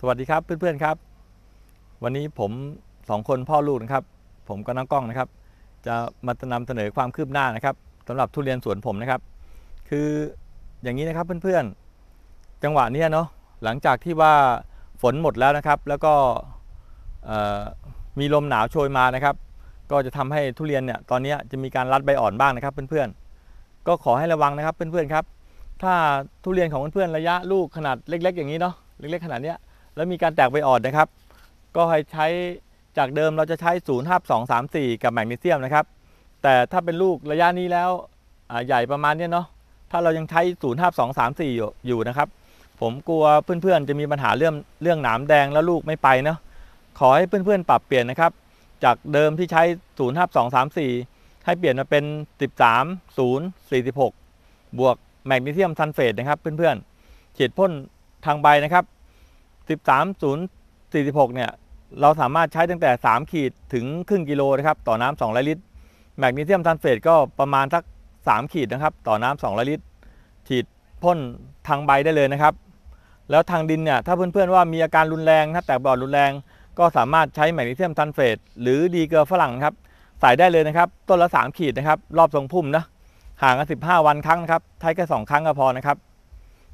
สวัสดีครับเพื่อนๆครับ วันนี้ผมสองคนพ่อลูกนะครับ ผมก็น้องกล้องนะครับ จะมานำเสนอความคืบหน้านะครับ สำหรับทุเรียนสวนผมนะครับ คืออย่างนี้นะครับเพื่อนๆ จังหวะนี้เนาะหลังจากที่ว่าฝนหมดแล้วนะครับแล้วก็มีลมหนาวโชยมานะครับ ก็จะทำให้ทุเรียนเนี่ยตอนนี้จะมีการรัดใบอ่อนบ้างนะครับ เพื่อนๆ ก็ขอให้ระวังนะครับเพื่อนๆครับ ถ้าทุเรียนของเพื่อนๆระยะลูกขนาดเล็ก ๆ อย่างนี้เนาะเล็กๆ ขนาดเนี้ยแล้วมีการแตกไปอ่อนนะครับ ก็ให้ใช้จากเดิมเราจะใช้0ูนย์ห้าสองสามสี่กับแมกนีเซียมนะครับ แต่ถ้าเป็นลูกระยะนี้แล้วใหญ่ประมาณนี้เนาะ ถ้าเรายังใช้0ูนย์ห้าสองสามสี่อยู่นะครับ ผมกลัวเพื่อนๆ จะมีปัญหาเรื่องเรื่องหนามแดงแล้วลูกไม่ไปเนาะ ขอให้เพื่อนๆ ปรับเปลี่ยนนะครับ จากเดิมที่ใช้0ูนย์ห้าสองสามสี่ให้เปลี่ยนมาเป็น 13 0 46 บวกแมกนีเซียมซัลเฟตนะครับ เพื่อนๆฉีดพ่นทางใบนะครับ13 0 46 เนี่ย เราสามารถใช้ตั้งแต่3ขีดถึงครึ่งกิโลนะครับต่อน้ำ2ลิตรแมกนีเซียมซัลเฟตก็ประมาณสัก3ขีดนะครับต่อน้ำ2ลิตรฉีดพ่นทางใบได้เลยนะครับ แล้วทางดินเนี่ย ถ้าเพื่อนๆว่ามีอาการรุนแรงถ้าแตกบอดรุนแรงก็สามารถใช้แมกนีเซียมซัลเฟตหรือดีเกลร์ฝรั่งครับใส่ ได้เลยนะครับต้นละ3ขีดนะครับ รอบทรงพุ่มนะห่างกัน15 วันครั้งนะครับใช้แค่2ครั้ง ก็พอนะครับ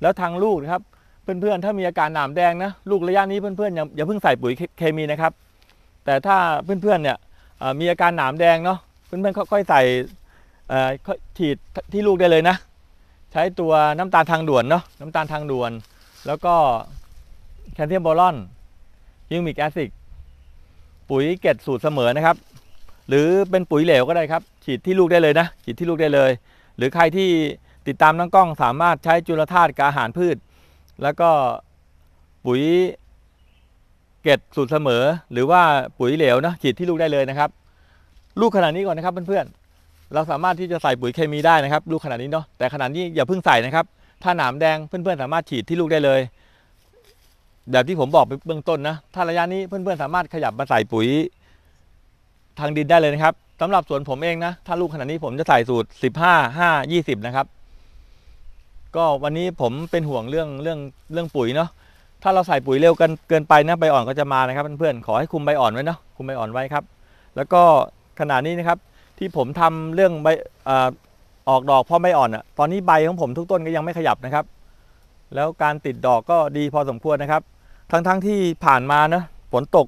แล้ว ทาง ลูกนะครับเพื่อน ๆถ้ามีอาการหนามแดงนะ ลูกระยะนี้เพื่อนๆอย่าอย่าเพิ่งใส่ปุ๋ยเคมีนะครับ แต่ถ้าเพื่อนๆเนี่ยมีอาการหนามแดงเนาะเพื่อนๆค่อยๆใส่ฉีดที่ลูกได้เลยนะ ใช้ตัวน้ำตาลทางด่วนเนาะน้ำตาลทางด่วน แล้วก็แคลเซียมบอลอนยิงมิกแอซิดปุ๋ยเกตสูตรเสมอนะครับ หรือเป็นปุ๋ยเหลวก็ได้ครับ ฉีดที่ลูกได้เลยนะ ฉีดที่ลูกได้เลย หรือใครที่ติดตามน้องกล้องสามารถใช้จุลธาตุกาอาหารพืชแล้วก็ปุ๋ย เกตสูตรเสมอหรือว่าปุ๋ยเหลวนะฉีดที่ลูกได้เลยนะครับ ลูกขนาดนี้ก่อนนะครับเพื่อนๆ เราสามารถที่จะใส่ปุ๋ยเคมีได้นะครับลูกขนาดนี้เนาะแต่ขนาดนี้อย่าเพิ่งใส่นะครับ ถ้าหนามแดงเพื่อน ๆ สามารถฉีดที่ลูกได้เลยแบบที่ผมบอกไปเบื้องต้นนะ ถ้าระยะนี้เพื่อน ๆ สามารถขยับมาใส่ปุ๋ยทางดินได้เลยนะครับสำหรับสวนผมเองนะถ้าลูกขนาดนี้ผมจะใส่สูตร 15 5 20 นะครับก็วันนี้ผมเป็นห่วงเรื่องเรื่องเรื่องปุ๋ยเนาะถ้าเราใส่ปุ๋ยเร็วกันเกินไปนะใบอ่อนก็จะมานะครับเพื่อนๆขอให้คุมใบอ่อนไว้เนาะคุมใบอ่อนไว้ครับ แล้วก็ขณะนี้นะครับที่ผมทำเรื่องใบออกดอกพ่อใบอ่อนอ่ะตอนนี้ใบของผมทุกต้นก็ยังไม่ขยับนะครับ แล้วการติดดอกก็ดีพอสมควรนะครับ ทั้ง ๆทที่ผ่านมานะฝนตก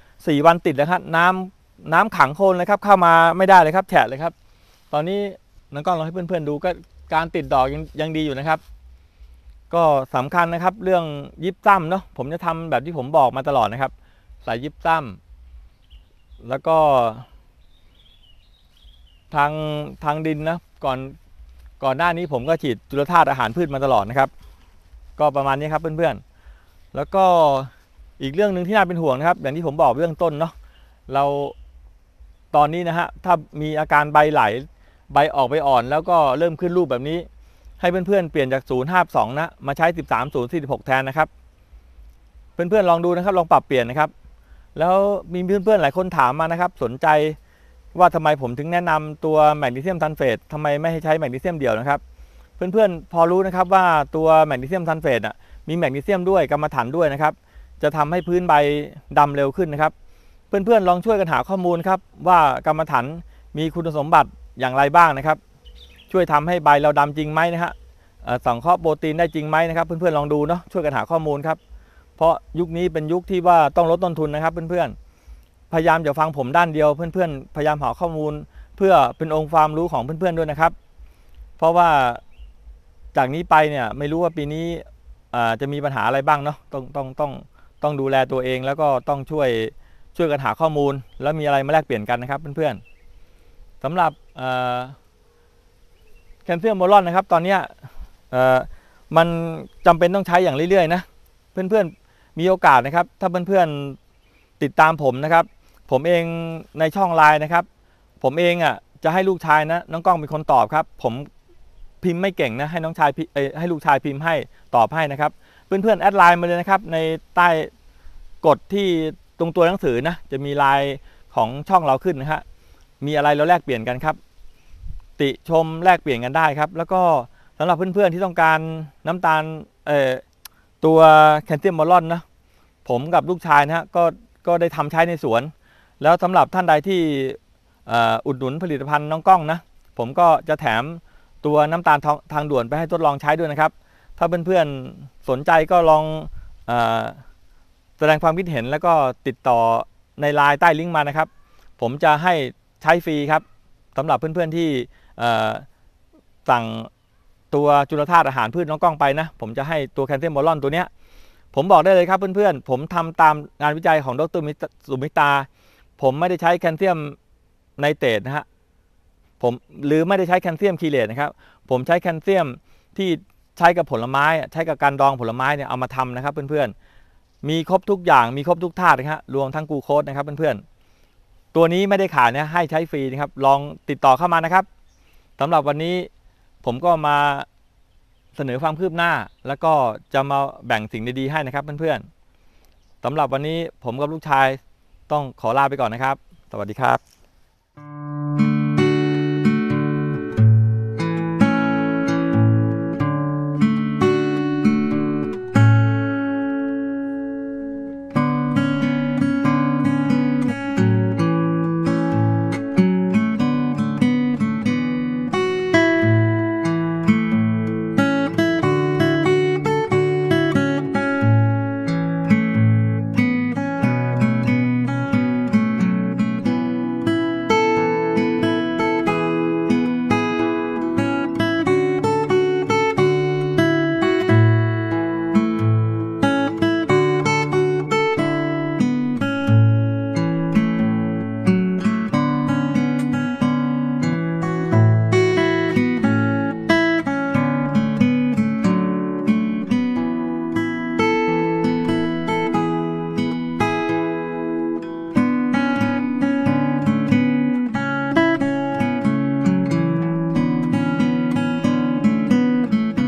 4วันติดแล้วครับน้ำน้ำขังโคนเลยครับ เข้ามาไม่ได้เลยครับแฉะเลยครับ ตอนนี้นังกล้องเราให้เพื่อนๆดูก็การติดดอกยังยังดีอยู่นะครับ ก็สำคัญนะครับเรื่องยิบซ้ำเนาะผมจะทำแบบที่ผมบอกมาตลอดนะครับใส่ยิบซ้ำแล้วก็ทางทางดินนะก่อนก่อนหน้านี้ผมก็ฉีดจุลธาตุอาหารพืชมาตลอดนะครับ ก็ประมาณนี้ครับ เพื่อนๆแล้วก็อีกเรื่องหนึ่งที่น่าเป็นห่วงนะครับอย่างที่ผมบอกเรื่องต้นเนาะเราตอนนี้นะฮะถ้ามีอาการใบไหลใบออกใบอ่อนแล้วก็เริ่มขึ้นรูปแบบนี้ ให้เพื่อนๆเปลี่ยนจาก0ูนย์ห้าสองนะมาใช้13 0 4 6แทนนะครับ เพื่อนๆลองดูนะครับลองปรับเปลี่ยนนะครับ แล้วมีเพื่อนๆหลายคนถามมานะครับ สนใจว่าทำไมผมถึงแนะนำตัวแมกนีเซียมทันเฟตทำไมไม่ให้ใช้แมกนีเซียมเดียวนะครับเพื่อนๆพอรู้นะครับว่าตัวแมกนีเซียมทันเฟตอ่ะมีแมกนีเซียมด้วยกรรมฐานด้วยนะครับ จะทำให้พื้นใบดำเร็วขึ้นนะครับเพื่อนๆลองช่วยกันหาข้อมูลครับว่ากรรมฐานมีคุณสมบัติอย่างไรบ้างนะครับ ช่วยทำให้ใบเราดำจริงไหมนะฮะสังเคราะห์โปรตีนได้จริงไหมนะครับเพื่อนๆลองดูเนาะช่วยกันหาข้อมูลครับเพราะยุคนี้เป็นยุคที่ว่าต้องลดต้นทุนนะครับ เพื่อนๆ พยายามอย่าฟังผมด้านเดียวเพื่อนๆพยายามหาข้อมูลเพื่อเป็นองค์ความรู้ของเพื่อนๆด้วยนะครับ เพราะว่าจากนี้ไปเนี่ยไม่รู้ว่าปีนี้จะมีปัญหาอะไรบ้างเนาะต้องต้องต้องต้องดูแลตัวเองแล้วก็ต้องช่วยช่วยกันหาข้อมูล แล้วมีอะไรมาแลกเปลี่ยนกันนะครับเพื่อนๆสำหรับแคลเซียมโมลอนนะครับ ตอนนี้มันจำเป็นต้องใช้อย่างเรื่อยๆนะเพื่อนๆมีโอกาสนะครับ ถ้าเพื่อนๆติดตามผมนะครับ ผมเองในช่องไลน์นะครับ ผมเองอ่ะจะให้ลูกชายนะน้องก้องเป็นคนตอบครับ ผมพิมพ์ไม่เก่งนะให้น้องชายให้ลูกชายพิมพ์ให้ตอบให้นะครับเพื่อนๆ แอดไลน์มาเลยนะครับ ในใต้กดที่ตรงตัวหนังสือนะจะมีไลน์ของช่องเราขึ้นนะครับมีอะไรเราแลกเปลี่ยนกันครับ ติชมแลกเปลี่ยนกันได้ครับ แล้วก็สำหรับเพื่อนๆ ที่ต้องการน้ำตาลเอ่อตัวแคลเซียมมอลอนนะ ผมกับลูกชายนะฮะก็ก็ได้ทำใช้ในสวน แล้วสำหรับท่านใดที่อุดหนุนผลิตภัณฑ์น้องกล้องนะ ผมก็จะแถมตัวน้ำตาลทางด่วนไปให้ทดลองใช้ด้วยนะครับ ถ้าเพื่อนๆ สนใจก็ลองอแสดงความคิดเห็น แล้วก็ติดต่อในไลน์ใต้ลิงก์มานะครับ ผมจะให้ใช้ฟรีครับสำหรับเพื่อนๆที่สั่งตัวจุลธาตุอาหารพืชน้องกล้องไปนะผมจะให้ตัวแคนเซียมบอลอนตัวเนี้ยผมบอกได้เลยครับเพื่อนๆผมทำตามงานวิจัยของดรสุมิตา ผมไม่ได้ใช้แคลเซียมไนเตรตนะฮะผมหรือไม่ได้ใช้แคลเซียมคีเลตนะครับ ผมใช้แคลเซียมที่ใช้กับผลไม้ใช้กับการดองผลไม้เนี่ยเอามาทำนะครับเพื่อนๆ มีครบทุกอย่าง มีครบทุกธาตุนะฮะรวมทั้งกูโคสนะครับเพื่อนๆตัวนี้ไม่ได้ขายนะให้ใช้ฟรีนะครับ ลองติดต่อเข้ามานะครับ สำหรับวันนี้ผมก็มาเสนอความคืบหน้า แล้วก็จะมาแบ่งสิ่งดีๆให้นะครับ เพื่อนๆสำหรับวันนี้ผมกับลูกชายต้องขอลาไปก่อนนะครับ สวัสดีครับ